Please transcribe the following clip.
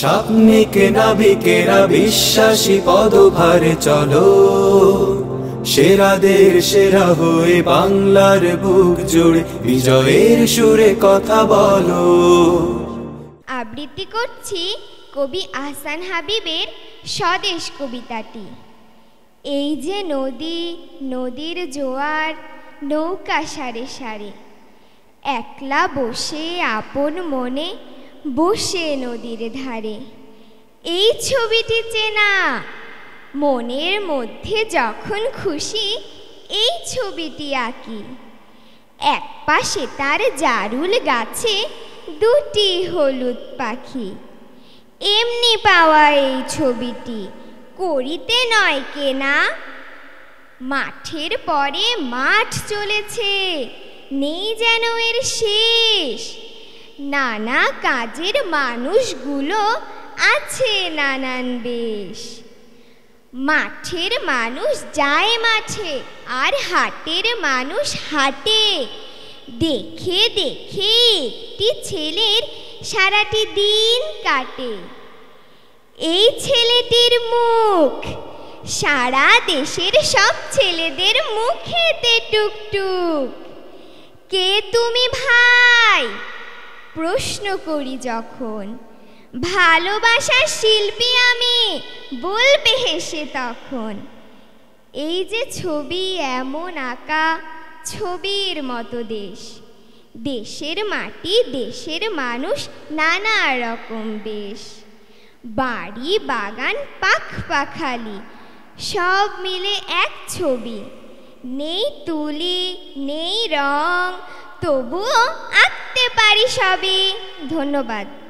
স্বপ্নিকে নাবিকেরা বিশ্বাসী পদভারে চলো সেরাদের সেরা হয়ে বাংলার বুক জুড়ে বিজয়ের সুরে কথা বলো আবৃত্তি করছি কবি আহসান হাবিবের স্বদেশ কবিতাটি এই যে নদী নদীর জোয়ার নৌকা সারে সারে একলা বসে আপন মনে বসে নদীর ধারে এই ছবিটি চেনা মনের মধ্যে যখন খুশি এই ছবিটি আঁকি এক পাশে তার জারুল গাছে দুটি হলুদ পাখি এমনি পাওয়া এই ছবিটি করিতে নয় কেনা মাঠের পরে মাঠ চলেছে নেই যেন এর শেষ নানা কাজের মানুষগুলো আছে নানান বেশ মাঠের মানুষ যায় মাঠে আর হাটের মানুষ হাটে দেখে দেখে একটি ছেলের সারাটি দিন কাটে এই ছেলেটির মুখ সারা দেশের সব ছেলেদের মুখেতে টুকটুক কে তুমি ভাই প্রশ্ন করি যখন ভালোবাসার শিল্পী আমি বলবে হেসে তখন এই যে ছবি এমন আঁকা ছবির মতো দেশ দেশের মাটি দেশের মানুষ নানা রকম বেশ বাড়ি বাগান পাখ পাখালি সব মিলে এক ছবি নেই তুলি নেই রং তবুও পারি সবই ধন্যবাদ